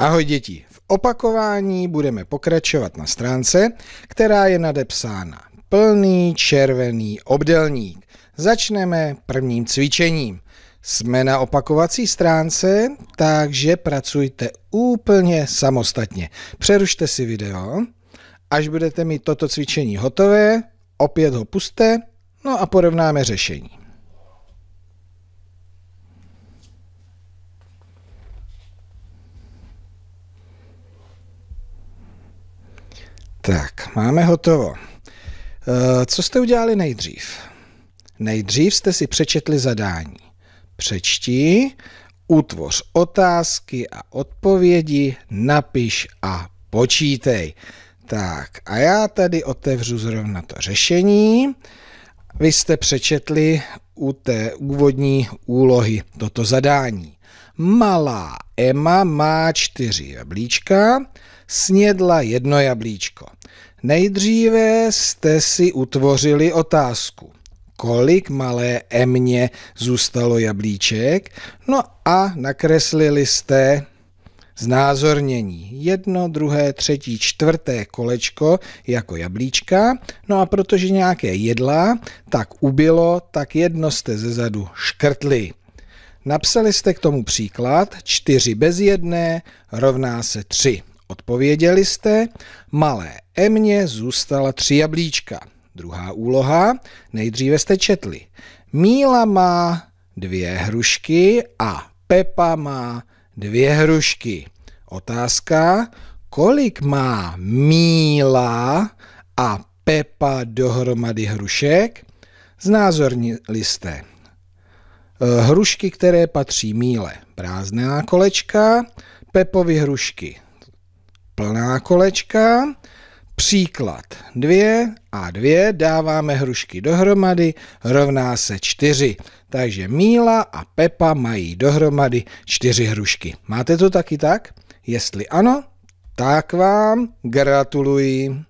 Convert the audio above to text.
Ahoj děti, v opakování budeme pokračovat na stránce, která je nadepsána plný červený obdelník. Začneme prvním cvičením. Jsme na opakovací stránce, takže pracujte úplně samostatně. Přerušte si video, až budete mít toto cvičení hotové, opět ho puste, no a porovnáme řešení. Tak, máme hotovo. Eh, co jste udělali nejdřív? Nejdřív jste si přečetli zadání. Přečti, utvoř otázky a odpovědi, napiš a počítej. Tak a já tady otevřu zrovna to řešení. Vy jste přečetli u té úvodní úlohy toto zadání. Malá Emma má čtyři jablíčka, snědla jedno jablíčko. Nejdříve jste si utvořili otázku. Kolik malé Emě zůstalo jablíček? No a nakreslili jste znázornění. Jedno, druhé, třetí, čtvrté kolečko jako jablíčka. No a protože nějaké jedla, tak ubylo, tak jedno jste zezadu škrtli. Napsali jste k tomu příklad 4 bez jedné rovná se 3. Odpověděli jste, malé Emě zůstala tři jablíčka. Druhá úloha, nejdříve jste četli. Míla má dvě hrušky a Pepa má dvě hrušky. Otázka, kolik má Míla a Pepa dohromady hrušek? Znázornili jste Eh, hrušky, které patří míle, prázdná kolečka, Pepovi hrušky, plná kolečka, příklad dvě a dvě dáváme hrušky dohromady, rovná se čtyři. Takže Míla a Pepa mají dohromady čtyři hrušky. Máte to taky tak? Jestli ano, tak vám gratuluji.